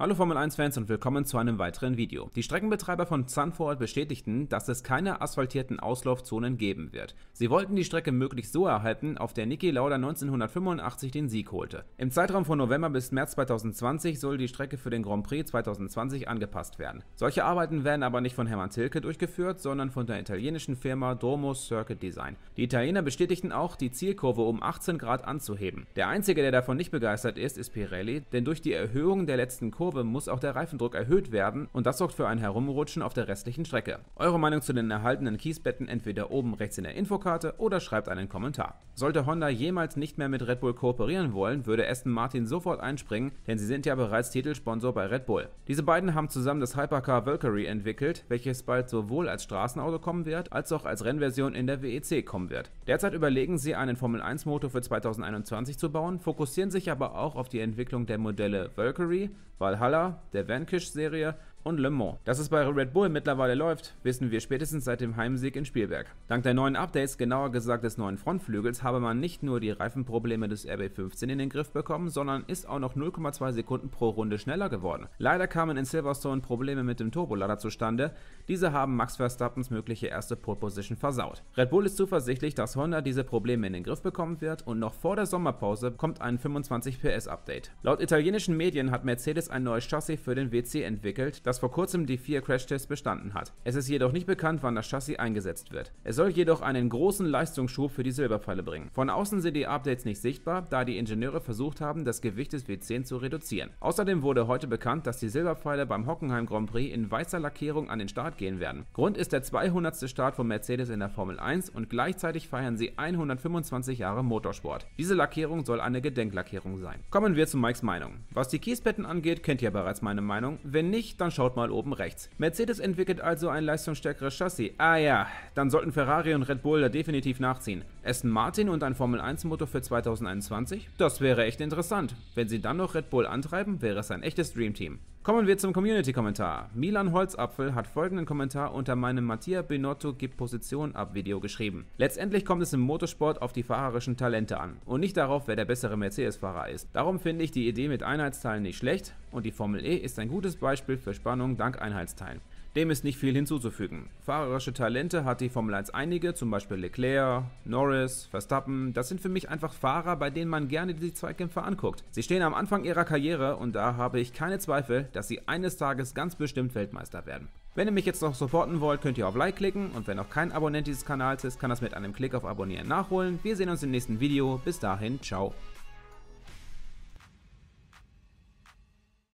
Hallo Formel 1 Fans und willkommen zu einem weiteren Video. Die Streckenbetreiber von Zandvoort bestätigten, dass es keine asphaltierten Auslaufzonen geben wird. Sie wollten die Strecke möglichst so erhalten, auf der Niki Lauda 1985 den Sieg holte. Im Zeitraum von November bis März 2020 soll die Strecke für den Grand Prix 2020 angepasst werden. Solche Arbeiten werden aber nicht von Hermann Tilke durchgeführt, sondern von der italienischen Firma Domo Circuit Design. Die Italiener bestätigten auch, die Zielkurve um 18 Grad anzuheben. Der einzige, der davon nicht begeistert ist, ist Pirelli, denn durch die Erhöhung der letzten Kurve Kurve muss auch der Reifendruck erhöht werden und das sorgt für ein Herumrutschen auf der restlichen Strecke. Eure Meinung zu den erhaltenen Kiesbetten entweder oben rechts in der Infokarte oder schreibt einen Kommentar. Sollte Honda jemals nicht mehr mit Red Bull kooperieren wollen, würde Aston Martin sofort einspringen, denn sie sind ja bereits Titelsponsor bei Red Bull. Diese beiden haben zusammen das Hypercar Valkyrie entwickelt, welches bald sowohl als Straßenauto kommen wird, als auch als Rennversion in der WEC kommen wird. Derzeit überlegen sie, einen Formel 1 Motor für 2021 zu bauen, fokussieren sich aber auch auf die Entwicklung der Modelle Valkyrie, Valhalla Haller der Vanquish-Serie und Le Mans. Dass es bei Red Bull mittlerweile läuft, wissen wir spätestens seit dem Heimsieg in Spielberg. Dank der neuen Updates, genauer gesagt des neuen Frontflügels, habe man nicht nur die Reifenprobleme des RB15 in den Griff bekommen, sondern ist auch noch 0,2 Sekunden pro Runde schneller geworden. Leider kamen in Silverstone Probleme mit dem Turbolader zustande. Diese haben Max Verstappens mögliche erste Pole Position versaut. Red Bull ist zuversichtlich, dass Honda diese Probleme in den Griff bekommen wird und noch vor der Sommerpause kommt ein 25 PS Update. Laut italienischen Medien hat Mercedes ein neues Chassis für den WC entwickelt, das das vor kurzem die vier Crashtests bestanden hat. Es ist jedoch nicht bekannt, wann das Chassis eingesetzt wird. Es soll jedoch einen großen Leistungsschub für die Silberpfeile bringen. Von außen sind die Updates nicht sichtbar, da die Ingenieure versucht haben, das Gewicht des W10 zu reduzieren. Außerdem wurde heute bekannt, dass die Silberpfeile beim Hockenheim Grand Prix in weißer Lackierung an den Start gehen werden. Grund ist der 200. Start von Mercedes in der Formel 1 und gleichzeitig feiern sie 125 Jahre Motorsport. Diese Lackierung soll eine Gedenklackierung sein. Kommen wir zu Mikes Meinung. Was die Kiesbetten angeht, kennt ihr bereits meine Meinung. Wenn nicht, dann schon schaut mal oben rechts. Mercedes entwickelt also ein leistungsstärkeres Chassis. Ah ja, dann sollten Ferrari und Red Bull da definitiv nachziehen. Aston Martin und ein Formel 1 Motor für 2021? Das wäre echt interessant. Wenn sie dann noch Red Bull antreiben, wäre es ein echtes Dreamteam. Kommen wir zum Community-Kommentar. Milan Holzapfel hat folgenden Kommentar unter meinem Mattia Benotto gibt Position ab Video geschrieben. Letztendlich kommt es im Motorsport auf die fahrerischen Talente an und nicht darauf, wer der bessere Mercedes-Fahrer ist. Darum finde ich die Idee mit Einheitsteilen nicht schlecht und die Formel E ist ein gutes Beispiel für Spaß Anspannung dank Einheitsteilen. Dem ist nicht viel hinzuzufügen. Fahrerische Talente hat die Formel 1 einige, zum Beispiel Leclerc, Norris, Verstappen. Das sind für mich einfach Fahrer, bei denen man gerne die Zweikämpfe anguckt. Sie stehen am Anfang ihrer Karriere und da habe ich keine Zweifel, dass sie eines Tages ganz bestimmt Weltmeister werden. Wenn ihr mich jetzt noch supporten wollt, könnt ihr auf Like klicken und wenn noch kein Abonnent dieses Kanals ist, kann das mit einem Klick auf Abonnieren nachholen. Wir sehen uns im nächsten Video. Bis dahin, ciao.